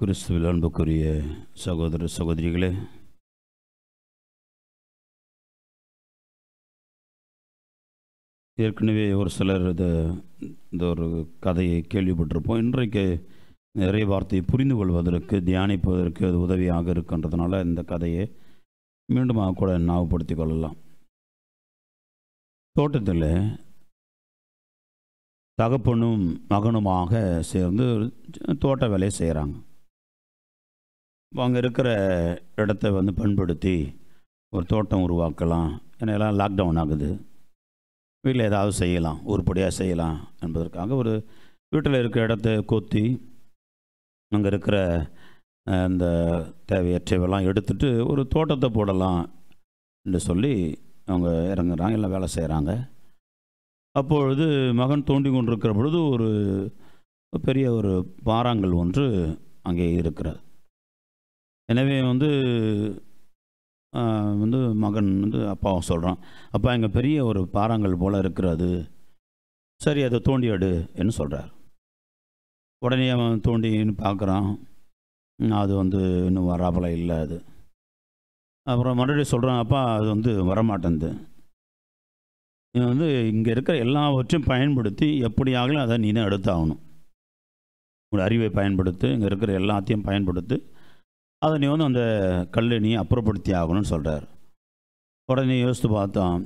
கிறிஸ்துவில் அன்புக்குரிய சகோதர சகோதரிகளே ஏற்கனவே ஒரு சிலர் இதை இந்த ஒரு கதையை கேள்விப்பட்டிருப்போம் இன்றைக்கு நிறைய வார்த்தையை புரிந்து கொள்வதற்கு தியானிப்பதற்கு அது உதவியாக இருக்கின்றதுனால இந்த கதையை மீண்டுமாக கூட ஞாபகப்படுத்திக் கொள்ளலாம் தோட்டத்தில் தகப்பனும் மகனுமாக சேர்ந்து தோட்ட வேலையை செய்கிறாங்க அங்கே இருக்கிற இடத்த வந்து பண்படுத்தி ஒரு தோட்டம் உருவாக்கலாம் என்னெல்லாம் எல்லாம் லாக்டவுன் ஆகுது வீட்டில் ஏதாவது செய்யலாம் உருப்படியாக செய்யலாம் என்பதற்காக ஒரு வீட்டில் இருக்கிற இடத்த கொத்தி அங்கே இருக்கிற அந்த தேவையற்றவெல்லாம் எடுத்துட்டு ஒரு தோட்டத்தை போடலாம் என்று சொல்லி அவங்க இறங்குறாங்க எல்லாம் வேலை செய்கிறாங்க அப்பொழுது மகன் தோண்டி கொண்டிருக்கிற பொழுது ஒரு பெரிய ஒரு பாறாங்கல் ஒன்று அங்கே இருக்கிறது எனவே வந்து வந்து மகன் வந்து அப்பாவும் சொல்கிறான் அப்பா எங்கள் பெரிய ஒரு பாறாங்கல் போல் இருக்கிறது சரி அதை தோண்டி எடு என்று சொல்கிறார் உடனே அவன் தோண்டின்னு பார்க்குறான் அது வந்து இன்னும் வராபல இல்லை அது அப்புறம் மறுபடியும் சொல்கிறான் அப்பா அது வந்து வரமாட்டேன்து இவன் வந்து இங்கே இருக்கிற எல்லாவற்றையும் பயன்படுத்தி எப்படியாகலும் அதை நீ தான் எடுத்தாகணும் உங்களோட அறிவை பயன்படுத்து இங்கே இருக்கிற எல்லாத்தையும் பயன்படுத்து அதை நீ வந்து அந்த கல்லை நீ அப்புறப்படுத்தி ஆகணும்னு சொல்கிறார் உடனே யோசித்து பார்த்தோம்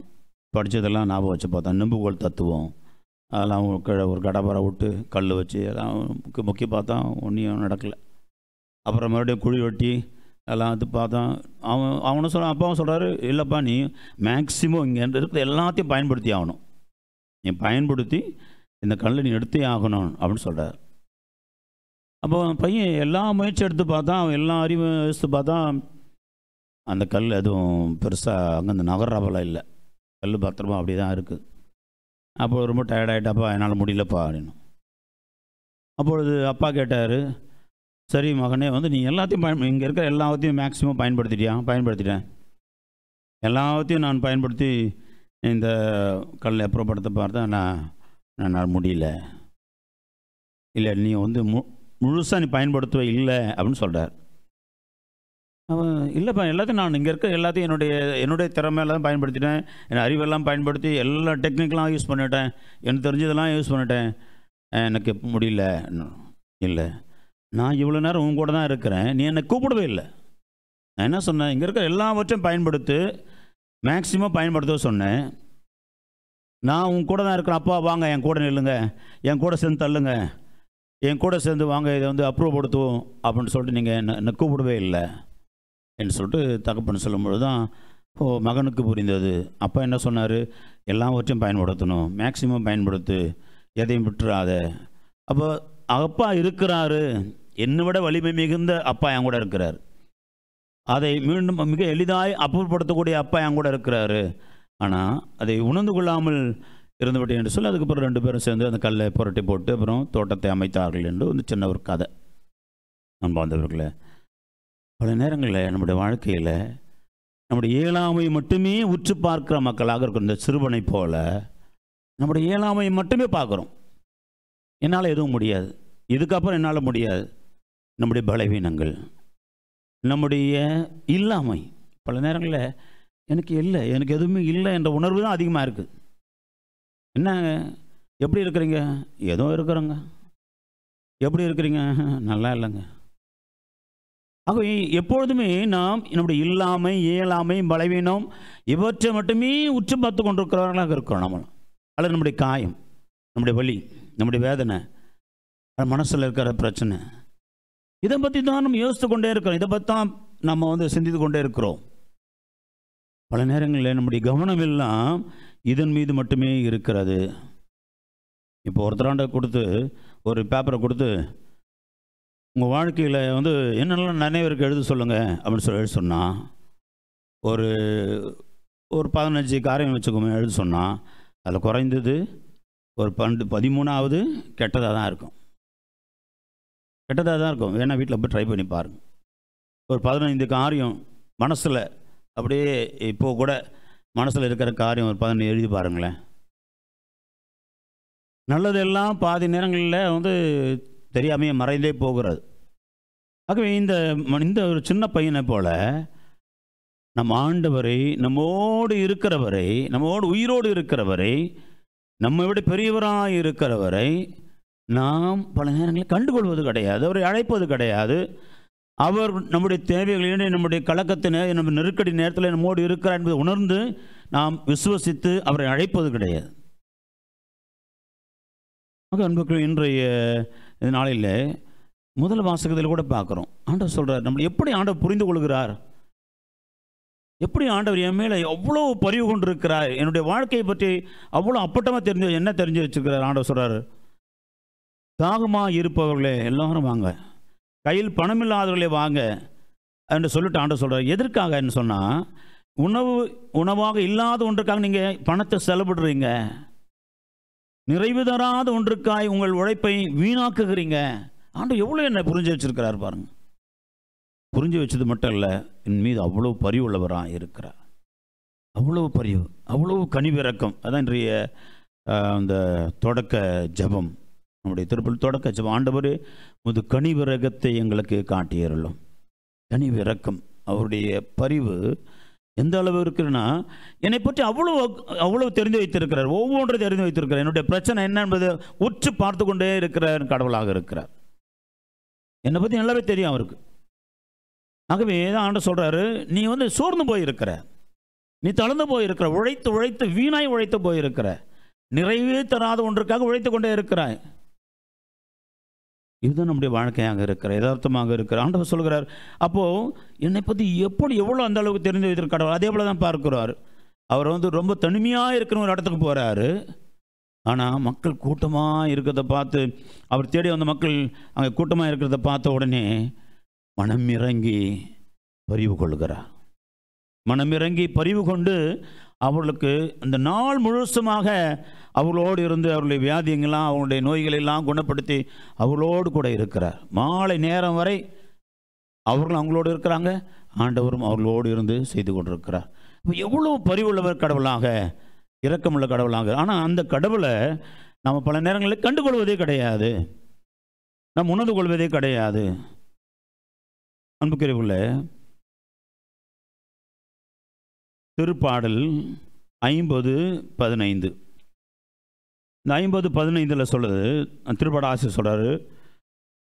படித்ததெல்லாம் ஞாபகம் வச்சு பார்த்தோம் நெம்புகோல் தத்துவம் அதெல்லாம் ஒரு கடப்பரை விட்டு கல் வச்சு எல்லாம் முக்கி பார்த்தா ஒன்றையும் நடக்கலை அப்புறம் மறுபடியும் குழி வெட்டி எல்லாம் இது பார்த்தான் அவன் அவனும் சொல்கிறான் அப்பாவும் சொல்கிறாரு இல்லைப்பா நீ மேக்சிமம் இங்கே இருக்கிற எல்லாத்தையும் பயன்படுத்தி ஆகணும் நீ பயன்படுத்தி இந்த கல்லை நீ எடுத்தே ஆகணும் அப்படின்னு சொல்கிறார் அப்போ பையன் எல்லா முயற்சி எடுத்து பார்த்தா அவன் எல்லா அறிவு யோசித்து பார்த்தா அந்த கல் எதுவும் பெருசாக அங்கே அந்த நகர்றவெல்லாம் இல்லை கல் பத்திரமா அப்படி தான் இருக்குது அப்போ ரொம்ப டயர்டாயிட்டாப்பா என்னால் முடியலப்பா அப்படின்னு அப்பொழுது அப்பா கேட்டார் சரி மகனே வந்து நீ எல்லாத்தையும் பயன் இங்கே இருக்கிற எல்லாத்தையும் மேக்ஸிமம் பயன்படுத்திட்டியா பயன்படுத்திட்டேன் எல்லாத்தையும் நான் பயன்படுத்தி இந்த கல்லை அப்புறப்படுத்த பார்த்தா நான் நான் முடியல இல்லை நீ வந்து மு முழுசாக நீ பயன்படுத்துவ இல்லை அப்படின்னு சொல்கிறார் அவன் இல்லைப்பா எல்லாத்தையும் நான் இங்கே இருக்க எல்லாத்தையும் என்னுடைய என்னுடைய திறமையில தான் பயன்படுத்திட்டேன் என்னை அறிவெல்லாம் பயன்படுத்தி எல்லா டெக்னிக்கெலாம் யூஸ் பண்ணிட்டேன் எனக்கு தெரிஞ்சதெல்லாம் யூஸ் பண்ணிட்டேன் எனக்கு முடியல இல்லை நான் இவ்வளோ நேரம் உன் கூட தான் இருக்கிறேன் நீ என்னை கூப்பிடவே இல்லை நான் என்ன சொன்னேன் இங்கே இருக்கிற எல்லாவற்றையும் பயன்படுத்து மேக்சிமம் பயன்படுத்த சொன்னேன் நான் உன் கூட தான் இருக்கிறேன் அப்பா வாங்க என் கூட நில்லுங்க என் கூட சேர்ந்து தள்ளுங்க என் கூட சேர்ந்து வாங்க இதை வந்து அப்ரூவ் படுத்துவோம் அப்படின்னு சொல்லிட்டு நீங்கள் என்னை கூப்பிடவே இல்லை என்று சொல்லிட்டு தகப்பன் சொல்லும்பொழுது தான் ஓ மகனுக்கு புரிந்தது அப்போ என்ன சொன்னார் எல்லாவற்றையும் பயன்படுத்தணும் மேக்சிமம் பயன்படுத்து எதையும் விட்டுறாத அப்போ அப்பா இருக்கிறாரு என்னை விட வலிமை மிகுந்த அப்பா என் கூட இருக்கிறார் அதை மீண்டும் மிக எளிதாய் அப்புறப்படுத்தக்கூடிய அப்பா என் கூட இருக்கிறாரு ஆனால் அதை உணர்ந்து கொள்ளாமல் இருந்துவிட்டேன் என்று சொல்லி அதுக்கப்புறம் ரெண்டு பேரும் சேர்ந்து அந்த கல்லை புரட்டி போட்டு அப்புறம் தோட்டத்தை அமைத்தார்கள் என்று வந்து சின்ன ஒரு கதை வந்தவர்களே பல நேரங்களில் நம்முடைய வாழ்க்கையில் நம்முடைய இயலாமை மட்டுமே உற்று பார்க்குற மக்களாக இருக்கிற இந்த சிறுவனை போல நம்முடைய இயலாமையை மட்டுமே பார்க்குறோம் என்னால் எதுவும் முடியாது இதுக்கப்புறம் என்னால் முடியாது நம்முடைய பலவீனங்கள் நம்முடைய இல்லாமை பல நேரங்களில் எனக்கு இல்லை எனக்கு எதுவுமே இல்லை என்ற உணர்வு தான் அதிகமாக இருக்குது என்னங்க எப்படி இருக்கிறீங்க ஏதோ இருக்கிறோங்க எப்படி இருக்கிறீங்க நல்லா இல்லைங்க ஆகவே எப்பொழுதுமே நாம் நம்முடைய இல்லாமை இயலாமை பலவீனம் இவற்றை மட்டுமே உற்று பார்த்து கொண்டிருக்கிறவர்களாக இருக்கிறோம் நம்ம அல்லது நம்முடைய காயம் நம்முடைய வலி நம்முடைய வேதனை மனசில் இருக்கிற பிரச்சனை இதை பற்றி தான் நம்ம யோசித்து கொண்டே இருக்கிறோம் இதை பற்றி தான் நம்ம வந்து சிந்தித்து கொண்டே இருக்கிறோம் பல நேரங்களில் நம்முடைய கவனம் எல்லாம் இதன் மீது மட்டுமே இருக்கிறது இப்போ ஒருத்தராண்ட கொடுத்து ஒரு பேப்பரை கொடுத்து உங்கள் வாழ்க்கையில் வந்து என்னெல்லாம் நினைவிற்கு எழுத சொல்லுங்கள் அப்படின்னு சொல்லி சொன்னால் ஒரு ஒரு பதினஞ்சு காரியம் வச்சுக்கோமே எழுத சொன்னால் அதில் குறைந்தது ஒரு பன்னெண்டு பதிமூணாவது கெட்டதாக தான் இருக்கும் கெட்டதாக தான் இருக்கும் வேணால் வீட்டில் போய் ட்ரை பண்ணி பாருங்கள் ஒரு பதினைந்து காரியம் மனசில் அப்படியே இப்போது கூட மனசில் இருக்கிற காரியம் ஒரு பதினஞ்சு எழுதி பாருங்களேன் நல்லதெல்லாம் பாதி நேரங்களில் வந்து தெரியாமையே மறைந்தே போகிறது ஆகவே இந்த இந்த ஒரு சின்ன பையனை போல் நம் ஆண்டவரை நம்மோடு இருக்கிறவரை நம்மோடு உயிரோடு இருக்கிறவரை நம்மை விட பெரியவராக இருக்கிறவரை நாம் பல நேரங்களில் கண்டுகொள்வது கிடையாது அவரை அழைப்பது கிடையாது அவர் நம்முடைய தேவைகளிலே நம்முடைய கலக்கத்தின நம்ம நெருக்கடி நேரத்தில் நம்மோடு இருக்கிறார் என்பதை உணர்ந்து நாம் விசுவசித்து அவரை அழைப்பது கிடையாது ஆக அன்புக்கள் இன்றைய நாளில் முதல் வாசகத்தில் கூட பார்க்குறோம் ஆண்டவர் சொல்கிறார் நம்மளை எப்படி ஆண்டவர் புரிந்து கொள்கிறார் எப்படி ஆண்டவர் என் மேலே எவ்வளோ பறிவு கொண்டிருக்கிறார் என்னுடைய வாழ்க்கையை பற்றி அவ்வளோ அப்பட்டமாக தெரிஞ்சு என்ன தெரிஞ்சு வச்சுருக்கிறார் ஆண்டவர் சொல்கிறார் தாகமாக இருப்பவர்களே எல்லோரும் வாங்க கையில் பணம் இல்லாதவர்களே வாங்க என்று சொல்லிட்டு ஆண்டு சொல்கிறார் என்ன சொன்னால் உணவு உணவாக இல்லாத ஒன்றுக்காக நீங்கள் பணத்தை செலவிடுறீங்க நிறைவு தராத ஒன்றுக்காய் உங்கள் உழைப்பை வீணாக்குகிறீங்க ஆண்டு எவ்வளோ என்ன புரிஞ்சு வச்சுருக்கிறார் பாருங்க புரிஞ்சு வச்சது மட்டும் இல்லை என் மீது அவ்வளோ பரிவு உள்ளவராக இருக்கிறார் அவ்வளோ பரிவு அவ்வளோ கனிவிறக்கம் அதான் இன்றைய அந்த தொடக்க ஜபம் நம்முடைய திருப்பல் தொடக்க ஜபம் ஆண்டவர் முது கனிவிறகத்தை எங்களுக்கு காட்டியிருளும் கனிவிறக்கம் அவருடைய பரிவு எந்த அளவு இருக்குன்னா என்னை பற்றி அவ்வளோ அவ்வளோ தெரிந்து வைத்திருக்கிறார் ஒவ்வொன்றும் தெரிந்து வைத்திருக்கிறார் என்னுடைய பிரச்சனை என்ன என்பது உற்று பார்த்து கொண்டே இருக்கிறார் கடவுளாக இருக்கிறார் என்னை பற்றி நல்லாவே தெரியும் அவருக்கு ஆகவே தான் ஆண்டு சொல்கிறாரு நீ வந்து சோர்ந்து போயிருக்கிற நீ தளர்ந்து போயிருக்கிற உழைத்து உழைத்து வீணாய் உழைத்து போயிருக்கிற நிறைவே தராத ஒன்றுக்காக உழைத்து கொண்டே இருக்கிறாய் இதுதான் நம்முடைய வாழ்க்கையாக இருக்கிற யதார்த்தமாக இருக்கிற ஆண்டவர் சொல்கிறார் அப்போது என்னை பற்றி எப்படி எவ்வளோ அந்த அளவுக்கு தெரிஞ்சு வைத்திருக்க அதே போல் தான் பார்க்குறார் அவர் வந்து ரொம்ப தனிமையாக இருக்கிற ஒரு இடத்துக்கு போகிறாரு ஆனால் மக்கள் கூட்டமாக இருக்கிறத பார்த்து அவர் தேடி வந்த மக்கள் அங்கே கூட்டமாக இருக்கிறத பார்த்த உடனே மனம் இறங்கி பறிவு கொள்கிறார் மனமிறங்கி பறிவு கொண்டு அவர்களுக்கு அந்த நாள் முழுசுமாக அவர்களோடு இருந்து அவருடைய வியாதிங்களாம் அவங்களுடைய நோய்களெல்லாம் குணப்படுத்தி அவர்களோடு கூட இருக்கிறார் மாலை நேரம் வரை அவர்களும் அவங்களோடு இருக்கிறாங்க ஆண்டவரும் அவர்களோடு இருந்து செய்து கொண்டிருக்கிறார் இப்போ எவ்வளோ பரிவுள்ளவர் கடவுளாக இரக்கமுள்ள கடவுளாக ஆனால் அந்த கடவுளை நம்ம பல நேரங்களில் கண்டுகொள்வதே கிடையாது நம் உணர்ந்து கொள்வதே கிடையாது அன்புக்குரியவுள்ள திருப்பாடல் ஐம்பது பதினைந்து இந்த ஐம்பது பதினைந்தில் சொல்கிறது திருப்பாட ஆசிரியர் சொல்கிறாரு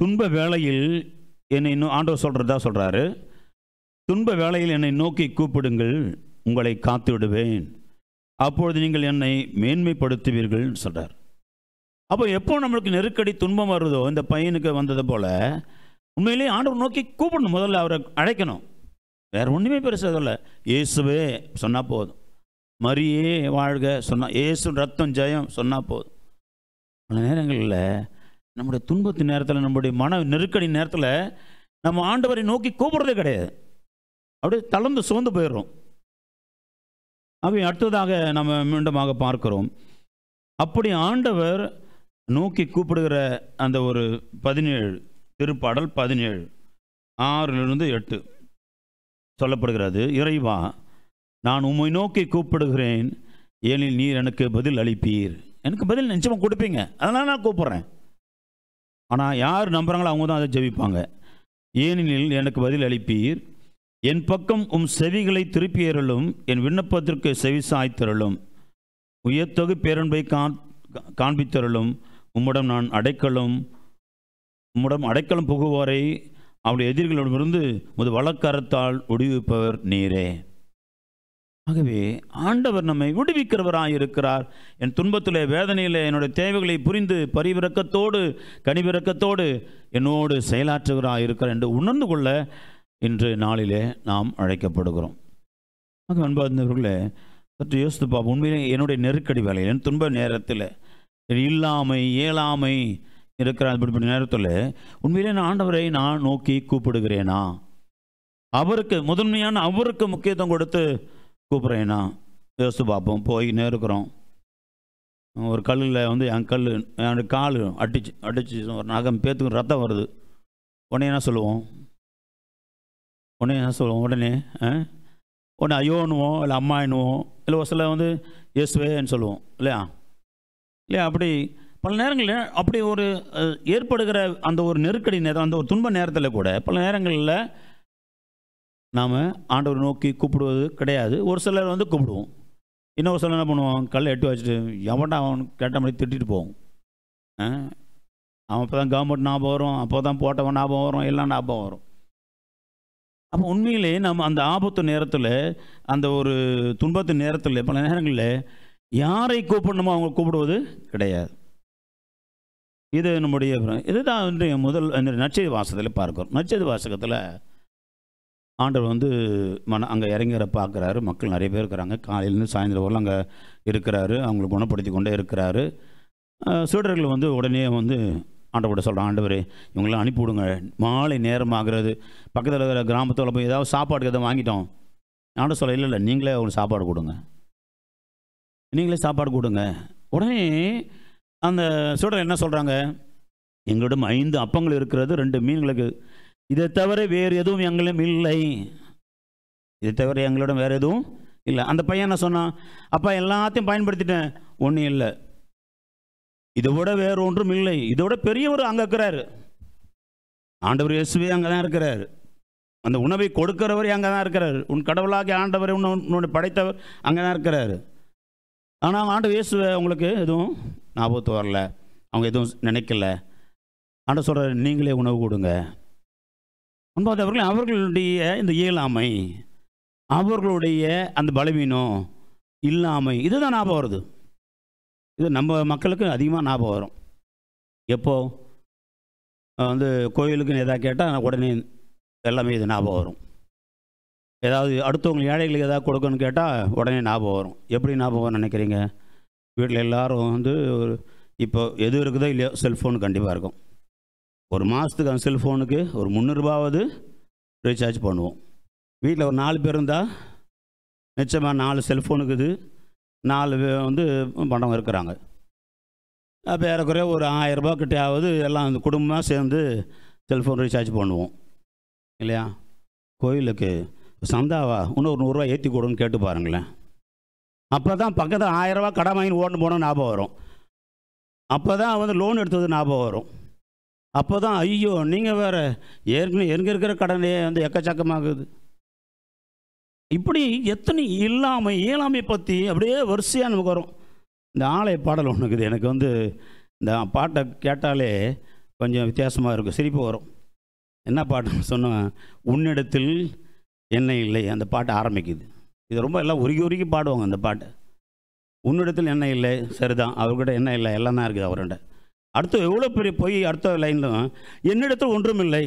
துன்ப வேளையில் என்னை இன்னும் ஆண்டவர் சொல்கிறதா சொல்கிறாரு துன்ப வேளையில் என்னை நோக்கி கூப்பிடுங்கள் உங்களை காத்து விடுவேன் அப்பொழுது நீங்கள் என்னை மேன்மைப்படுத்துவீர்கள் சொல்கிறார் அப்போ எப்போ நம்மளுக்கு நெருக்கடி துன்பம் வருதோ இந்த பையனுக்கு வந்தது போல் உண்மையிலேயே ஆண்டவர் நோக்கி கூப்பிடணும் முதல்ல அவரை அழைக்கணும் வேறு ஒன்றுமே பெருசாக இல்லை இயேசுவே சொன்னால் போதும் மரியே வாழ்க சொன்னால் இயேசு ரத்தம் ஜெயம் சொன்னால் போதும் பல நேரங்களில் நம்முடைய துன்பத்து நேரத்தில் நம்முடைய மன நெருக்கடி நேரத்தில் நம்ம ஆண்டவரை நோக்கி கூப்பிட்றதே கிடையாது அப்படியே தளர்ந்து சோர்ந்து போயிடுறோம் அப்படி அடுத்ததாக நம்ம மீண்டுமாக பார்க்கிறோம் அப்படி ஆண்டவர் நோக்கி கூப்பிடுகிற அந்த ஒரு பதினேழு திருப்பாடல் பதினேழு ஆறிலிருந்து எட்டு சொல்லப்படுகிறது இறைவா நான் உம்மை நோக்கி கூப்பிடுகிறேன் ஏனில் நீர் எனக்கு பதில் அளிப்பீர் எனக்கு பதில் நிச்சயமாக கொடுப்பீங்க அதனால் நான் கூப்பிட்றேன் ஆனால் யார் நம்புகிறாங்களோ அவங்க தான் அதை ஜெபிப்பாங்க ஏனெனில் எனக்கு பதில் அளிப்பீர் என் பக்கம் உம் செவிகளை திருப்பியறலும் என் விண்ணப்பத்திற்கு செவி சாய்த்தரலும் உயர்த்தொகு பேரன்பை காண் காண்பித்தருளும் உம்மிடம் நான் அடைக்கலும் உம்மிடம் அடைக்கலம் புகுவோரை அவருடைய எதிர்களிடமிருந்து முது வழக்கரத்தால் விடுவிப்பவர் நீரே ஆகவே ஆண்டவர் நம்மை விடுவிக்கிறவராயிருக்கிறார் என் துன்பத்திலே வேதனையில் என்னுடைய தேவைகளை புரிந்து பரிவிறக்கத்தோடு கனிவிறக்கத்தோடு என்னோடு செயலாற்றுகிறாயிருக்கிறார் என்று உணர்ந்து கொள்ள இன்று நாளிலே நாம் அழைக்கப்படுகிறோம் ஆக அன்பார்ந்தவர்களே சற்று யோசித்து பார்ப்போம் உண்மையிலே என்னுடைய நெருக்கடி வேலையில் என் துன்ப நேரத்தில் இல்லாமை இயலாமை இருக்கிற அப்படிப்பட்ட நேரத்தில் உண்மையிலே நான் ஆண்டவரை நான் நோக்கி கூப்பிடுகிறேனா அவருக்கு முதன்மையான அவருக்கு முக்கியத்துவம் கொடுத்து கூப்பிட்றேனா யோசித்து பார்ப்போம் போயின்னே இருக்கிறோம் ஒரு கல்லில் வந்து என் கல் என் கால் அடிச்சு அடிச்சு ஒரு நகம் பேத்துக்கு ரத்தம் வருது உடனே என்ன சொல்லுவோம் உடனே என்ன சொல்லுவோம் உடனே உடனே ஐயோன்னுவோம் இல்லை அம்மா அம்மாயின்னுவோம் இல்லை ஒரு சில வந்து இயேசுவேன்னு சொல்லுவோம் இல்லையா இல்லையா அப்படி பல நேரங்களில் அப்படி ஒரு ஏற்படுகிற அந்த ஒரு நெருக்கடி நேரம் அந்த ஒரு துன்ப நேரத்தில் கூட பல நேரங்களில் நாம் ஆண்டவர் நோக்கி கூப்பிடுவது கிடையாது ஒரு சிலர் வந்து கூப்பிடுவோம் இன்னொரு சிலர் என்ன பண்ணுவான் கல் எட்டு வச்சுட்டு எவன்டா அவன் கேட்ட மாதிரி திட்டிட்டு போவோம் அவன் அப்போ தான் கவர்மெண்ட் ஞாபகம் வரும் அப்போ தான் போட்டவன் ஞாபகம் வரும் எல்லாம் ஞாபகம் வரும் அப்போ உண்மையிலே நம்ம அந்த ஆபத்து நேரத்தில் அந்த ஒரு துன்பத்து நேரத்தில் பல நேரங்களில் யாரை கூப்பிடணுமோ அவங்க கூப்பிடுவது கிடையாது இது நம்முடைய இதுதான் வந்து முதல் நச்செய்தி வாசகத்தில் பார்க்குறோம் நச்செய்தி வாசகத்தில் ஆண்டவர் வந்து மன அங்கே இறங்கிற பார்க்குறாரு மக்கள் நிறைய பேர் இருக்கிறாங்க காலையிலேருந்து சாயந்தரம் வரலாம் அங்கே இருக்கிறாரு அவங்களை குணப்படுத்தி கொண்டே இருக்கிறாரு சீடர்கள் வந்து உடனே வந்து ஆண்டவர்கிட்ட சொல்கிறான் ஆண்டவர் இவங்களாம் அனுப்பிவிடுங்க மாலை நேரமாகிறது பக்கத்தில் இருக்கிற கிராமத்தில் போய் ஏதாவது சாப்பாடுக்கு எதாவது வாங்கிட்டோம் ஆண்டவர் சொல்ல இல்லை இல்லை நீங்களே அவங்களுக்கு சாப்பாடு கொடுங்க நீங்களே சாப்பாடு கொடுங்க உடனே அந்த சூழல் என்ன சொல்கிறாங்க எங்களிடம் ஐந்து அப்பங்கள் இருக்கிறது ரெண்டு மீன்களுக்கு இதை தவிர வேறு எதுவும் எங்களும் இல்லை இதை தவிர எங்களிடம் வேறு எதுவும் இல்லை அந்த பையன் என்ன சொன்னான் அப்பா எல்லாத்தையும் பயன்படுத்திட்டேன் ஒன்றும் இல்லை இதை விட வேறு ஒன்றும் இல்லை இதை விட பெரியவர் அங்கே இருக்கிறாரு ஆண்டவர் இயேசுவே அங்கே தான் இருக்கிறார் அந்த உணவை கொடுக்கிறவர் அங்கே தான் இருக்கிறார் உன் கடவுளாகி ஆண்டவர் உன்னோட படைத்தவர் அங்கே தான் இருக்கிறார் ஆனால் ஆண்டு இயேசுவை உங்களுக்கு எதுவும் ஞாபகத்து வரல அவங்க எதுவும் நினைக்கல ஆனால் சொல்கிற நீங்களே உணவு கொடுங்க ஒன்பது அவர்கள் அவர்களுடைய இந்த இயலாமை அவர்களுடைய அந்த பலவீனம் இல்லாமை இதுதான் ஞாபகம் வருது இது நம்ம மக்களுக்கு அதிகமாக ஞாபகம் வரும் எப்போ வந்து கோயிலுக்குன்னு எதாவது கேட்டால் உடனே எல்லாமே இது ஞாபகம் வரும் ஏதாவது அடுத்தவங்க ஏழைகளுக்கு எதாவது கொடுக்கணும்னு கேட்டால் உடனே ஞாபகம் வரும் எப்படி ஞாபகம் நினைக்கிறீங்க வீட்டில் எல்லோரும் வந்து ஒரு இப்போ எது இருக்குதோ இல்லையோ செல்ஃபோனு கண்டிப்பாக இருக்கும் ஒரு மாதத்துக்கு அந்த செல்ஃபோனுக்கு ஒரு முந்நூறுபாவது ரீசார்ஜ் பண்ணுவோம் வீட்டில் ஒரு நாலு பேர் இருந்தால் நிச்சயமாக நாலு செல்ஃபோனுக்கு இது நாலு வந்து பணம் இருக்கிறாங்க அப்போ ஏறக்குறைய ஒரு ஆயிரரூபா கிட்டையாவது எல்லாம் அந்த குடும்பமாக சேர்ந்து செல்ஃபோன் ரீசார்ஜ் பண்ணுவோம் இல்லையா கோயிலுக்கு சந்தாவா இன்னும் ஒரு நூறுரூவா ஏற்றி கொடுன்னு கேட்டு பாருங்களேன் அப்போ தான் பக்கத்தில் ஆயிரம் ரூபா கடன் வாங்கி ஓடணும் போனோம் ஞாபகம் வரும் அப்போ தான் வந்து லோன் எடுத்தது ஞாபகம் வரும் அப்போ தான் ஐயோ நீங்கள் வேறு ஏற்கனவே எங்கே இருக்கிற கடனே வந்து எக்கச்சக்கமாகுது இப்படி எத்தனை இல்லாமை இயலாமை பற்றி அப்படியே வரிசையாக நமக்கு வரும் இந்த ஆலய பாடல் ஒன்றுக்குது எனக்கு வந்து இந்த பாட்டை கேட்டாலே கொஞ்சம் வித்தியாசமாக இருக்கும் சிரிப்பு வரும் என்ன பாட்டுன்னு சொன்னேன் உன்னிடத்தில் என்ன இல்லை அந்த பாட்டு ஆரம்பிக்குது இது ரொம்ப எல்லாம் உருகி உருகி பாடுவாங்க அந்த பாட்டு உன்னிடத்தில் என்ன இல்லை சரிதான் அவர்கிட்ட என்ன இல்லை எல்லாம் தான் இருக்குது அவர்கிட்ட அடுத்து எவ்வளோ பெரிய போய் அடுத்த லைனில் என்னிடத்தில் ஒன்றும் இல்லை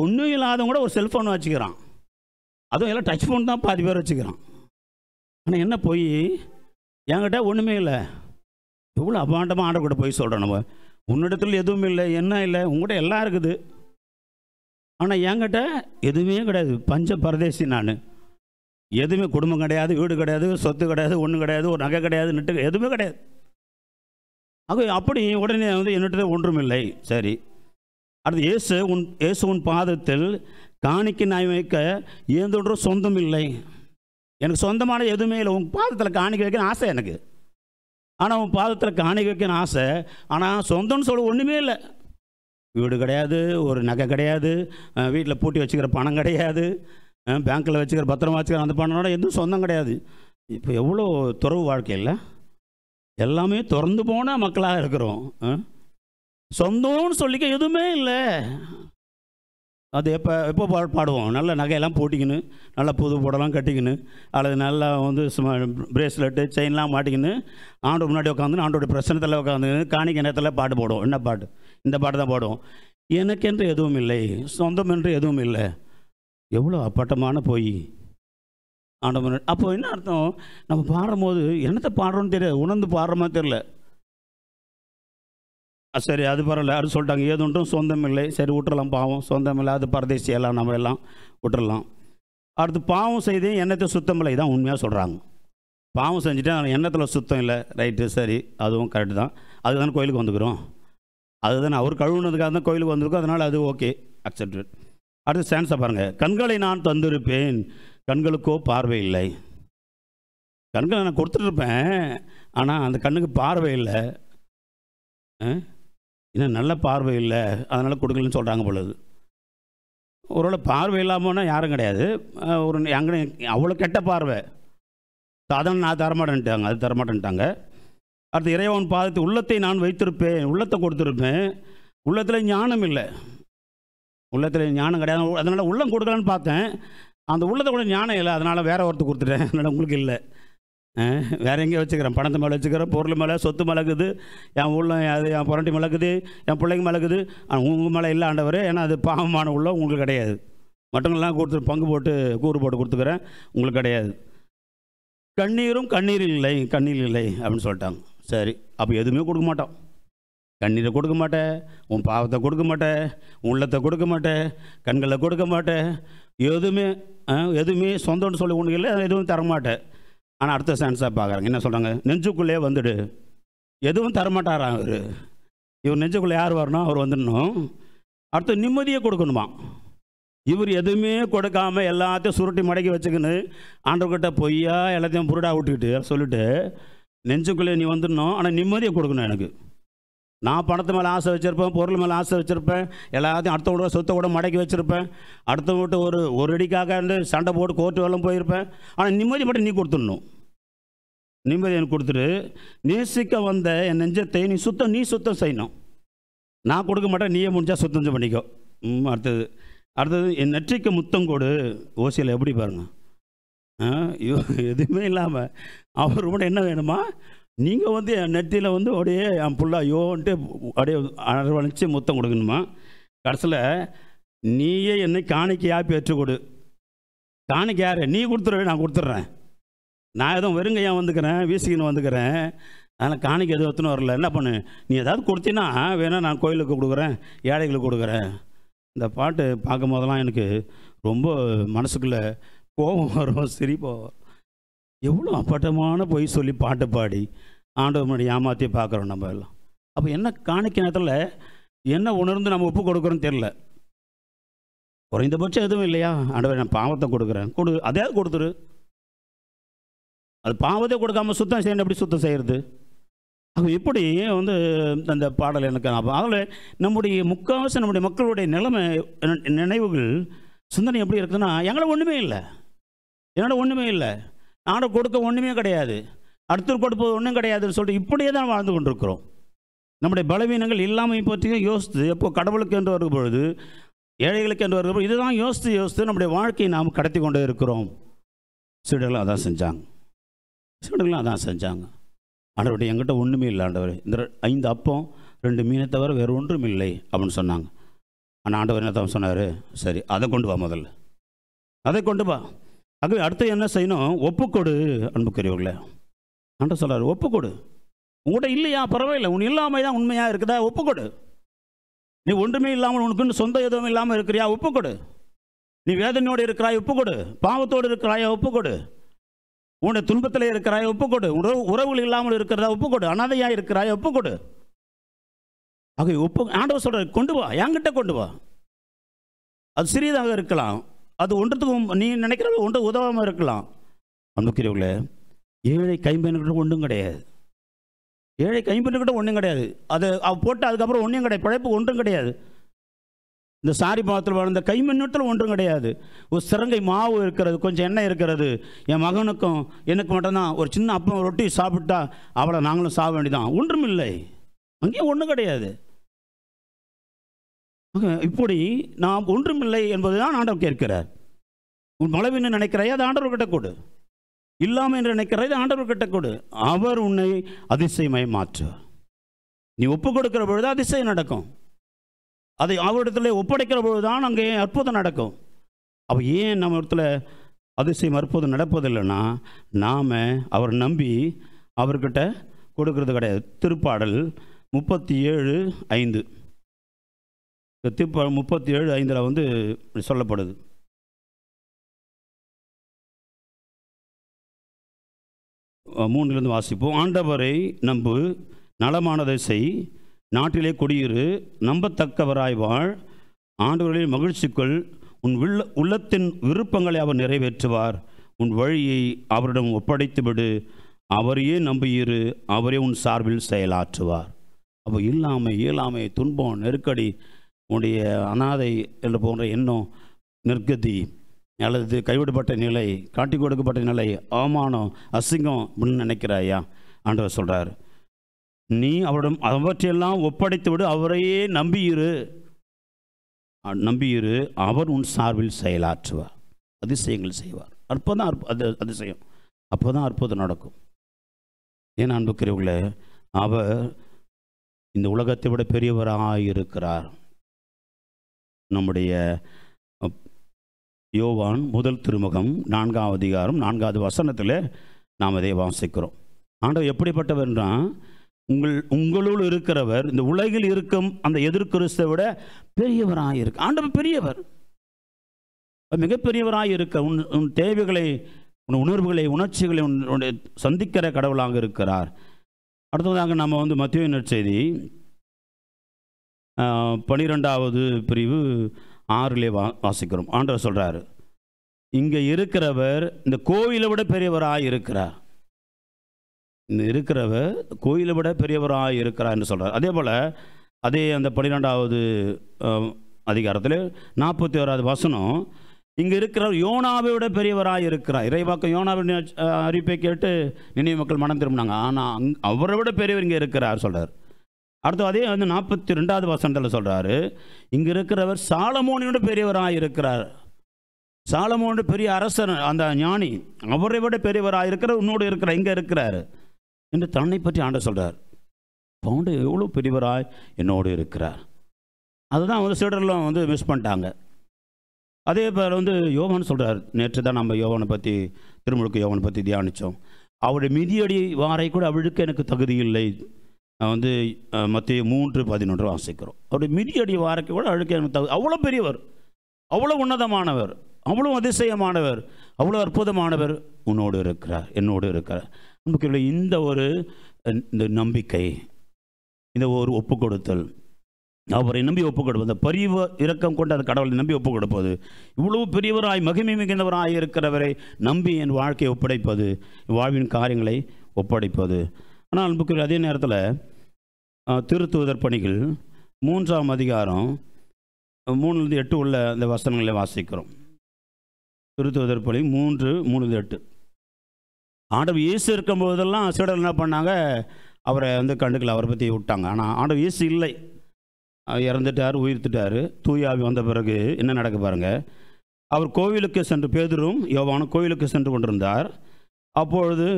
ஒன்றும் இல்லாதவங்க கூட ஒரு செல்ஃபோன் வச்சுக்கிறான் அதுவும் எல்லாம் டச் ஃபோன் தான் பாதி பேர் வச்சுக்கிறான் ஆனால் என்ன போய் என்கிட்ட ஒன்றுமே இல்லை எவ்வளோ அபாண்டமாக ஆர்டர் கூட போய் சொல்கிறோம் நம்ம உன்னிடத்தில் எதுவும் இல்லை என்ன இல்லை உங்கள்கிட்ட எல்லாம் இருக்குது ஆனால் என்கிட்ட எதுவுமே கிடையாது பஞ்ச பரதேசி நான் எதுவுமே குடும்பம் கிடையாது வீடு கிடையாது சொத்து கிடையாது ஒன்று கிடையாது ஒரு நகை கிடையாது நெட்டு எதுவுமே கிடையாது ஆக அப்படி உடனே வந்து ஒன்றும் ஒன்றுமில்லை சரி அடுத்து இயேசு உன் இயேசு உன் பாதத்தில் காணிக்கை நாய் வைக்க ஏந்தொன்று சொந்தம் இல்லை எனக்கு சொந்தமான எதுவுமே இல்லை உன் பாதத்தில் காணிக்க வைக்கணும் ஆசை எனக்கு ஆனால் உன் பாதத்தில் காணிக்க வைக்கணும் ஆசை ஆனால் சொந்தம்னு சொல்ல ஒன்றுமே இல்லை வீடு கிடையாது ஒரு நகை கிடையாது வீட்டில் பூட்டி வச்சுக்கிற பணம் கிடையாது பேங்க்கில் வச்சுக்கிற பத்திரமா வச்சுக்கிற அந்த பணம் எதுவும் சொந்தம் கிடையாது இப்போ எவ்வளோ துறவு வாழ்க்கையில் எல்லாமே திறந்து போன மக்களாக இருக்கிறோம் சொந்தம்னு சொல்லிக்க எதுவுமே இல்லை அது எப்போ எப்போ பா பாடுவோம் நல்ல நகையெல்லாம் போட்டிக்கின்னு நல்லா புது புடலாம் கட்டிக்கின்னு அல்லது நல்லா வந்து பிரேஸ்லெட்டு செயின்லாம் மாட்டிக்கின்னு ஆண்டு முன்னாடி உட்காந்து ஆண்டோட பிரச்சனத்தில் உட்காந்து காணிக்க நேரத்தில் பாட்டு போடுவோம் என்ன பாட்டு இந்த பாட்டு தான் பாடுவோம் எனக்கென்று எதுவும் இல்லை சொந்தம் என்று எதுவும் இல்லை எவ்வளோ அப்பட்டமான போய் ஆண்டவன் அப்போ என்ன அர்த்தம் நம்ம பாடும்போது என்னத்தை பாடுறோன்னு தெரியல உணர்ந்து பாடுறோமா தெரில சரி அது பரவாயில்ல அது சொல்லிட்டாங்க ஏதுன்றும் சொந்தம் இல்லை சரி விட்டுறலாம் பாவம் சொந்தம் இல்லை அது பரதேசியெல்லாம் நம்ம எல்லாம் விட்டுறலாம் அடுத்து பாவம் செய்து எண்ணத்தை சுத்தம் இல்லை தான் உண்மையாக சொல்கிறாங்க பாவம் செஞ்சுட்டு எண்ணத்தில் சுத்தம் இல்லை ரைட்டு சரி அதுவும் கரெக்டு தான் அதுதான் கோயிலுக்கு வந்துக்கிறோம் அதுதான் அவர் கழுவுனதுக்காக தான் கோயிலுக்கு வந்திருக்கோம் அதனால் அது ஓகே அக்செப்டட் அடுத்து சான்ஸை பாருங்கள் கண்களை நான் தந்திருப்பேன் கண்களுக்கோ பார்வை இல்லை கண்களை நான் கொடுத்துட்ருப்பேன் ஆனால் அந்த கண்ணுக்கு பார்வை இல்லை இன்னும் நல்ல பார்வை இல்லை அதனால் கொடுக்கலன்னு சொல்கிறாங்க பொழுது ஒருவேளை பார்வை இல்லாமல்னா யாரும் கிடையாது ஒரு எங்கே அவ்வளோ கெட்ட பார்வை சாதாரண நான் தரமாட்டேன்ட்டாங்க அது தரமாட்டேன்ட்டாங்க அடுத்து இறைவன் பாதத்து உள்ளத்தை நான் வைத்திருப்பேன் உள்ளத்தை கொடுத்துருப்பேன் உள்ளத்தில் ஞானம் இல்லை உள்ளத்தில் ஞானம் கிடையாது அதனால் உள்ளம் கொடுக்கலான்னு பார்த்தேன் அந்த உள்ளத்தை கூட ஞானம் இல்லை அதனால் வேற ஒருத்தர் கொடுத்துட்டேன் அதனால் உங்களுக்கு இல்லை வேற எங்கேயும் வச்சுக்கிறேன் பணத்தை மேலே வச்சுக்கிறேன் பொருள் மேலே சொத்து மிளகுது என் உள்ள அது என் புரண்டி மிளகுது என் பிள்ளைங்க மிளகுது உங்கள் மேலே இல்லாண்டவர் ஏன்னா அது பாவமான உள்ளம் உங்களுக்கு கிடையாது மற்றவங்களாம் கொடுத்து பங்கு போட்டு கூறு போட்டு கொடுத்துக்கிறேன் உங்களுக்கு கிடையாது கண்ணீரும் கண்ணீர் இல்லை கண்ணீர் இல்லை அப்படின்னு சொல்லிட்டாங்க சரி அப்போ எதுவுமே கொடுக்க மாட்டோம் கண்ணீரை கொடுக்க மாட்டேன் உன் பாவத்தை கொடுக்க மாட்டேன் உள்ளத்தை கொடுக்க மாட்டேன் கண்களை கொடுக்க மாட்டேன் எதுவுமே எதுவுமே சொந்தம்னு சொல்லி ஒன்று இல்லை எதுவும் தரமாட்டேன் ஆனால் அடுத்த சான்ஸாக பார்க்குறாங்க என்ன சொல்கிறாங்க நெஞ்சுக்குள்ளே வந்துடு எதுவும் தரமாட்டாரா அவர் இவர் நெஞ்சுக்குள்ளே யார் வரணும் அவர் வந்துடணும் அடுத்து நிம்மதியை கொடுக்கணுமா இவர் எதுவுமே கொடுக்காம எல்லாத்தையும் சுருட்டி மடக்கி வச்சுக்கின்னு ஆண்டவர்கிட்ட பொய்யா எல்லாத்தையும் புருடா விட்டுக்கிட்டு சொல்லிட்டு நெஞ்சுக்குள்ளே நீ வந்துடணும் ஆனால் நிம்மதியை கொடுக்கணும் எனக்கு நான் பணத்து மேலே ஆசை வச்சுருப்பேன் பொருள் மேலே ஆசை வச்சுருப்பேன் எல்லாத்தையும் அடுத்தவங்களோட சொத்தை கூட மடக்கி வச்சுருப்பேன் விட்டு ஒரு ஒரு அடிக்காக இருந்து சண்டை போட்டு கோர்ட்டு வெள்ளம் போயிருப்பேன் ஆனால் நிம்மதி மட்டும் நீ கொடுத்துடணும் நிம்மதி எனக்கு கொடுத்துட்டு நேசிக்க வந்த என் நெஞ்சத்தை நீ சுத்தம் நீ சுத்தம் செய்யணும் நான் கொடுக்க மாட்டேன் நீயே முடிஞ்சால் சுத்தம் பண்ணிக்கோ அடுத்தது அடுத்தது என் நெற்றிக்கு முத்தம் கொடு ஓசியில் எப்படி பாருங்கள் எதுவுமே இல்லாமல் அவர் கூட என்ன வேணுமா நீங்கள் வந்து என் நெத்தியில் வந்து அப்படியே என் புள்ள ஐயோன்ட்டு அப்படியே அரவணைச்சி முத்தம் கொடுக்கணுமா கடைசியில் நீயே என்னை காணிக்கையாக கொடு காணிக்கை யார் நீ கொடுத்துரு நான் கொடுத்துட்றேன் நான் எதுவும் வெறுங்கையாக வந்துக்கிறேன் வீசிக்கின்னு வந்துக்கிறேன் அதனால் காணிக்கை எதுவும் ஒத்துணும் வரல என்ன பண்ணு நீ ஏதாவது கொடுத்தினா வேணால் நான் கோயிலுக்கு கொடுக்குறேன் ஏழைகளுக்கு கொடுக்குறேன் இந்த பாட்டு பார்க்கும் போதெல்லாம் எனக்கு ரொம்ப மனசுக்குள்ளே கோபம் வரும் சிரிப்போ எவ்வளோ அப்பட்டமான போய் சொல்லி பாட்டு பாடி ஆண்டவர் முன்னாடி ஏமாற்றி பார்க்குறோம் நம்ம எல்லாம் அப்போ என்ன காணிக்க நேரத்தில் என்ன உணர்ந்து நம்ம ஒப்பு கொடுக்குறோன்னு தெரில குறைந்தபட்சம் எதுவும் இல்லையா ஆண்டவர் நான் பாவத்தை கொடுக்குறேன் கொடு அதையாவது கொடுத்துரு அது பாவத்தை கொடுக்காம சுத்தம் செய்ய எப்படி சுத்தம் செய்கிறது அப்போ இப்படி வந்து அந்த பாடல் எனக்கு அப்போ அதில் நம்முடைய முக்காவாசி நம்முடைய மக்களுடைய நிலைமை நினைவுகள் சிந்தனை எப்படி இருக்குதுன்னா எங்களை ஒன்றுமே இல்லை என்னோட ஒன்றுமே இல்லை நாட கொடுக்க ஒன்றுமே கிடையாது அடுத்தவர் கொடுப்பது ஒன்றும் கிடையாதுன்னு சொல்லிட்டு இப்படியே தான் வாழ்ந்து கொண்டிருக்கிறோம் நம்முடைய பலவீனங்கள் இல்லாமல் பற்றியும் யோசித்து எப்போ கடவுளுக்கு என்று வரும் பொழுது ஏழைகளுக்கு என்று வருகிற இதுதான் யோசித்து யோசித்து நம்முடைய வாழ்க்கையை நாம் கடத்தி கொண்டே இருக்கிறோம் சீடர்கள் அதான் செஞ்சாங்க சீடர்களும் அதான் செஞ்சாங்க ஆண்டவர்கிட்ட எங்கிட்ட ஒன்றுமே இல்லை ஆண்டவர் இந்த ஐந்து அப்பம் ரெண்டு மீனை தவிர வேறு ஒன்றும் இல்லை அப்படின்னு சொன்னாங்க ஆனால் ஆண்டவர் என்ன தான் சொன்னார் சரி அதை கொண்டு வா முதல்ல அதை கொண்டு வா ஆகவே அடுத்து என்ன செய்யணும் ஒப்புக்கொடு அன்புக்குரியவர்களே அன்றை சொல்கிறார் ஒப்புக்கொடு உங்கள்கிட்ட இல்லையா பரவாயில்லை உன் இல்லாமல் தான் உண்மையாக இருக்குதா ஒப்புக்கொடு நீ ஒன்றுமே இல்லாமல் உனக்குன்னு சொந்த எதுவும் இல்லாமல் இருக்கிறியா ஒப்புக்கொடு நீ வேதனையோடு இருக்கிறாய் ஒப்புக்கொடு பாவத்தோடு இருக்கிறாயா ஒப்புக்கொடு உன்னுடைய துன்பத்தில் இருக்கிறாய் ஒப்புக்கொடு உறவு உறவுகள் இல்லாமல் இருக்கிறதா ஒப்புக்கொடு அனாதையாக இருக்கிறாய் ஒப்புக்கொடு ஆகவே ஒப்பு ஆண்டவர் சொல்கிற கொண்டு வா என்கிட்ட கொண்டு வா அது சிறியதாக இருக்கலாம் அது ஒன்றுத்துக்கும் நீ நினைக்கிற ஒன்று உதவாமல் இருக்கலாம் அனுக்கிறவங்கள ஏழை கைம்பெண்கிட்ட ஒன்றும் கிடையாது ஏழை கைம்பெண்கிட்ட ஒன்றும் கிடையாது அது அவ போட்டு அதுக்கப்புறம் ஒன்றும் கிடையாது பிழைப்பு ஒன்றும் கிடையாது இந்த சாரி பாவத்தில் வளர்ந்த கைமின்னத்தில் ஒன்றும் கிடையாது ஒரு சிறங்கை மாவு இருக்கிறது கொஞ்சம் எண்ணெய் இருக்கிறது என் மகனுக்கும் எனக்கு மட்டும்தான் ஒரு சின்ன அப்பம் ரொட்டி சாப்பிட்டா அவளை நாங்களும் சாக வேண்டியதான் ஒன்றும் இல்லை அங்கேயும் ஒன்றும் கிடையாது இப்படி நாம் ஒன்றுமில்லை என்பதுதான் ஆண்டவர் கேட்கிறார் உன் மலவின்னு நினைக்கிறாய் அது ஆண்டவர் கிட்ட கொடு இல்லாமல் என்று நினைக்கிறாய் அது ஆண்டவர் கிட்ட கொடு அவர் உன்னை அதிசயமாய் மாற்றுவார் நீ ஒப்பு கொடுக்கிற பொழுது அதிசயம் நடக்கும் அதை அவரிடத்துல ஒப்படைக்கிற பொழுது தான் அங்கே அற்புதம் நடக்கும் அப்போ ஏன் நம்ம இடத்துல அதிசயம் அற்புதம் நடப்பதில்லைன்னா நாம் அவர் நம்பி அவர்கிட்ட கொடுக்கறது கிடையாது திருப்பாடல் முப்பத்தி ஏழு ஐந்து திப்ப முப்பத்தி ஏழு ஐந்தில் வந்து சொல்லப்படுது மூன்றிலிருந்து வாசிப்போம் ஆண்டவரை நம்பு நலமானதை செய் நாட்டிலே குடியிரு நம்பத்தக்கவராய் வாழ் ஆண்டவர்களின் மகிழ்ச்சிக்குள் உன் உள்ள உள்ளத்தின் விருப்பங்களை அவர் நிறைவேற்றுவார் உன் வழியை அவரிடம் ஒப்படைத்துவிடு அவரையே நம்பியிரு அவரே உன் சார்பில் செயலாற்றுவார் அப்போ இல்லாமை இயலாமை துன்பம் நெருக்கடி உன்னுடைய அனாதை என்று போன்ற எண்ணம் நிர்கதி அல்லது கைவிடப்பட்ட நிலை காட்டி கொடுக்கப்பட்ட நிலை அவமானம் அசிங்கம் அப்படின்னு நினைக்கிறாயா ஆண்டவர் சொல்கிறார் நீ அவரிடம் அவற்றையெல்லாம் ஒப்படைத்து விடு அவரையே நம்பியிரு நம்பியிரு அவர் உன் சார்பில் செயலாற்றுவார் அதிசயங்கள் செய்வார் அப்போ தான் அது அதிசயம் அப்போ தான் அற்புதம் நடக்கும் ஏன் அன்புக்குரியவர்களே அவர் இந்த உலகத்தை விட பெரியவராக இருக்கிறார் நம்முடைய யோவான் முதல் திருமுகம் நான்காம் அதிகாரம் நான்காவது வசனத்தில் நாம் அதை வாசிக்கிறோம் ஆண்டவர் எப்படிப்பட்டவர்னா உங்கள் உங்களுள் இருக்கிறவர் இந்த உலகில் இருக்கும் அந்த எதிர்கிறிஸ்தை விட பெரியவராக இருக்கு ஆண்டவர் பெரியவர் மிகப்பெரியவராக இருக்க உன் உன் தேவைகளை உன் உணர்வுகளை உணர்ச்சிகளை உன்னுடைய சந்திக்கிற கடவுளாக இருக்கிறார் அடுத்ததாக நம்ம வந்து மத்திய செய்தி பனிரெண்டாவது பிரிவு ஆறுலே வா வாசிக்கிறோம் ஆண்டவர் சொல்கிறாரு இங்கே இருக்கிறவர் இந்த கோயிலை விட பெரியவராக இருக்கிறார் இந்த இருக்கிறவர் கோயிலை விட பெரியவராக இருக்கிறார் என்று சொல்கிறார் அதே போல் அதே அந்த பன்னிரெண்டாவது அதிகாரத்தில் நாற்பத்தி ஓராவது வசனம் இங்கே இருக்கிறவர் யோனாவை விட பெரியவராக இருக்கிறார் இறைவாக்கம் யோனாவின் அறிவிப்பை கேட்டு நினைவு மக்கள் மனம் திரும்பினாங்க ஆனால் அங் அவரை விட பெரியவர் இங்கே இருக்கிறார் சொல்கிறார் அடுத்து அதே வந்து நாற்பத்தி ரெண்டாவது வசனத்தில் சொல்கிறாரு இங்கே இருக்கிறவர் சாலமோனியோட பெரியவராக இருக்கிறார் சாலமோனோட பெரிய அரசர் அந்த ஞானி அவரை விட பெரியவராக இருக்கிற உன்னோடு இருக்கிற இங்கே இருக்கிறார் என்று தன்னை பற்றி ஆண்ட சொல்கிறார் பவுண்டு எவ்வளோ பெரியவராய் என்னோடு இருக்கிறார் அதுதான் வந்து சீடர்லாம் வந்து மிஸ் பண்ணிட்டாங்க அதே போல் வந்து யோகன் சொல்கிறார் நேற்று தான் நம்ம யோகனை பற்றி திருமுழுக்கு யோகனை பற்றி தியானித்தோம் அவருடைய மிதியடி வாரை கூட அவளுக்கு எனக்கு தகுதி இல்லை வந்து மத்திய மூன்று பதினொன்று வாசிக்கிறோம் அப்படி மிதியடி வாரக்கு கூட அழுக்க அவ்வளோ பெரியவர் அவ்வளோ உன்னதமானவர் அவ்வளோ அதிசயமானவர் அவ்வளோ அற்புதமானவர் உன்னோடு இருக்கிறார் என்னோடு இருக்கிறார் நமக்கு இந்த ஒரு இந்த நம்பிக்கை இந்த ஒரு ஒப்பு கொடுத்தல் அவரை நம்பி ஒப்பு கொடுப்பது பரிவ இறக்கம் கொண்டு அந்த கடவுளை நம்பி ஒப்பு கொடுப்பது இவ்வளவு பெரியவராய் மகிமை மிகுந்தவராய் இருக்கிறவரை நம்பி என் வாழ்க்கையை ஒப்படைப்பது வாழ்வின் காரியங்களை ஒப்படைப்பது ஆனால் அன்புக்கு அதே நேரத்தில் திருத்துவதர் பணிகள் மூன்றாம் அதிகாரம் மூணுலேருந்து எட்டு உள்ள அந்த வசனங்களை வாசிக்கிறோம் திருத்துவதர் பணி மூன்று மூணுலேருந்து எட்டு ஆண்டவர் இயேசு இருக்கும் போதெல்லாம் சீடர் என்ன பண்ணாங்க அவரை வந்து கண்டுக்கல அவரை பற்றி விட்டாங்க ஆனால் ஆண்டவர் இயேசு இல்லை இறந்துட்டார் உயிர்த்துட்டார் தூயாவி வந்த பிறகு என்ன நடக்க பாருங்கள் அவர் கோவிலுக்கு சென்று பேதரும் யோவானும் கோவிலுக்கு சென்று கொண்டிருந்தார் அப்பொழுது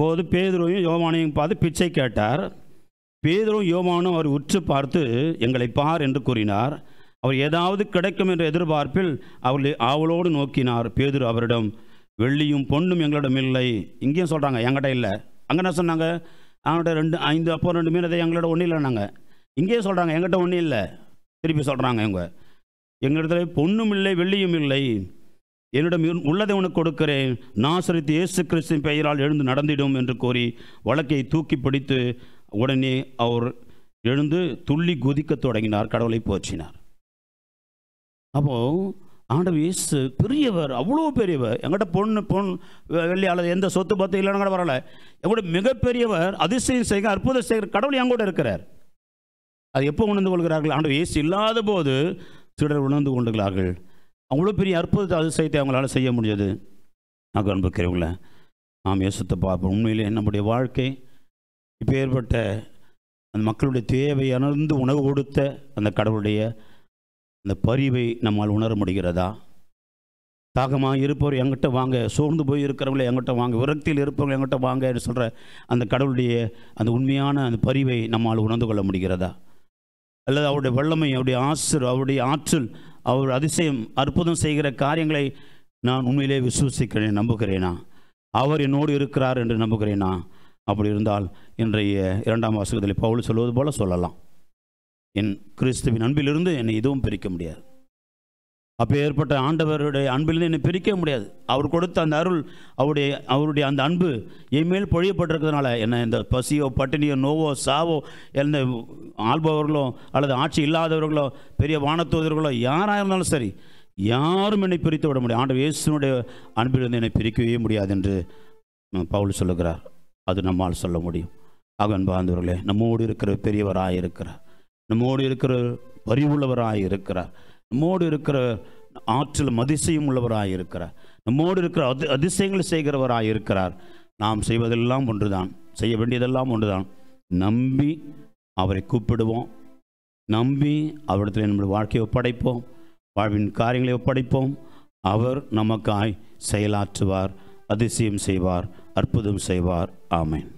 போது பேதுருவையும் யோமானையும் பார்த்து பிச்சை கேட்டார் பேதுரும் யோமானும் அவர் உற்று பார்த்து எங்களை பார் என்று கூறினார் அவர் ஏதாவது கிடைக்கும் என்ற எதிர்பார்ப்பில் அவர்களை அவளோடு நோக்கினார் பேதுரு அவரிடம் வெள்ளியும் பொண்ணும் எங்களிடம் இல்லை இங்கேயும் சொல்கிறாங்க எங்கிட்ட இல்லை அங்கே என்ன சொன்னாங்க அவங்கள்ட ரெண்டு ஐந்து அப்போ ரெண்டு மீன் அதை எங்களோட ஒன்றும் இல்லைனாங்க இங்கேயே சொல்கிறாங்க எங்கிட்ட ஒன்றும் இல்லை திருப்பி சொல்கிறாங்க இவங்க எங்களிடத்துல பொண்ணும் இல்லை வெள்ளியும் இல்லை என்னிடம் உள்ளதை உனக்கு கொடுக்கிறேன் நாசரித்து இயேசு கிறிஸ்தின் பெயரால் எழுந்து நடந்திடும் என்று கூறி வழக்கை தூக்கி பிடித்து உடனே அவர் எழுந்து துள்ளி குதிக்க தொடங்கினார் கடவுளை போற்றினார் அப்போ ஆண்டவர் இயேசு பெரியவர் அவ்வளோ பெரியவர் எங்கிட்ட பொண்ணு பொன் வெள்ளி அல்லது எந்த சொத்து பார்த்து இல்லைன்னு கூட வரல எங்களுடைய மிகப்பெரியவர் அதிசயம் செய்க அற்புத செய்கிற கடவுள் என் கூட இருக்கிறார் அது எப்போ உணர்ந்து கொள்கிறார்கள் ஆண்டவர் இயேசு இல்லாத போது சிலர் உணர்ந்து கொண்டுகிறார்கள் அவ்வளோ பெரிய அற்புதத்தை அதிசயத்தை அவங்களால செய்ய முடியாது நான் அன்புக்கிறவங்கள நாம் யோசித்து பார்ப்போம் உண்மையிலே நம்முடைய வாழ்க்கை இப்போ ஏற்பட்ட அந்த மக்களுடைய தேவை அணர்ந்து உணவு கொடுத்த அந்த கடவுளுடைய அந்த பரிவை நம்மால் உணர முடிகிறதா தாகமாக இருப்பவர் எங்கிட்ட வாங்க சோர்ந்து போய் இருக்கிறவங்கள எங்கிட்ட வாங்க விரக்தியில் இருப்பவங்க வாங்க வாங்கன்னு சொல்கிற அந்த கடவுளுடைய அந்த உண்மையான அந்த பரிவை நம்மால் உணர்ந்து கொள்ள முடிகிறதா அல்லது அவருடைய வல்லமை அவருடைய ஆசிர் அவருடைய ஆற்றல் அவர் அதிசயம் அற்புதம் செய்கிற காரியங்களை நான் உண்மையிலே விசுவசிக்கிறேன் நம்புகிறேனா அவர் என்னோடு இருக்கிறார் என்று நம்புகிறேனா அப்படி இருந்தால் இன்றைய இரண்டாம் வாசகத்தில் பவுல் சொல்வது போல சொல்லலாம் என் கிறிஸ்துவின் அன்பிலிருந்து என்னை எதுவும் பிரிக்க முடியாது அப்போ ஏற்பட்ட ஆண்டவருடைய அன்பிலிருந்து என்னை பிரிக்க முடியாது அவர் கொடுத்த அந்த அருள் அவருடைய அவருடைய அந்த அன்பு என்மேல் பொழியப்பட்டிருக்கிறதுனால என்னை இந்த பசியோ பட்டினியோ நோவோ சாவோ எந்த ஆள்பவர்களோ அல்லது ஆட்சி இல்லாதவர்களோ பெரிய வானத்தோதர்களோ யாராக இருந்தாலும் சரி யாரும் என்னை பிரித்து விட முடியும் ஆண்டவர் இயேசுனுடைய அன்பிலிருந்து என்னை பிரிக்கவே முடியாது என்று பவுல் சொல்லுகிறார் அது நம்மால் சொல்ல முடியும் அகன் அன்பாந்தவர்களே நம்மோடு இருக்கிற பெரியவராக இருக்கிறார் நம்மோடு இருக்கிற பரிவுள்ளவராக இருக்கிறார் நம்மோடு இருக்கிற ஆற்றல் அதிசயம் உள்ளவராக இருக்கிறார் நம்மோடு இருக்கிற அதி அதிசயங்களை செய்கிறவராக இருக்கிறார் நாம் செய்வதெல்லாம் ஒன்றுதான் செய்ய வேண்டியதெல்லாம் ஒன்றுதான் நம்பி அவரை கூப்பிடுவோம் நம்பி அவரிடத்தில் நம்முடைய வாழ்க்கையை ஒப்படைப்போம் வாழ்வின் காரியங்களை ஒப்படைப்போம் அவர் நமக்காய் செயலாற்றுவார் அதிசயம் செய்வார் அற்புதம் செய்வார் ஆமேன்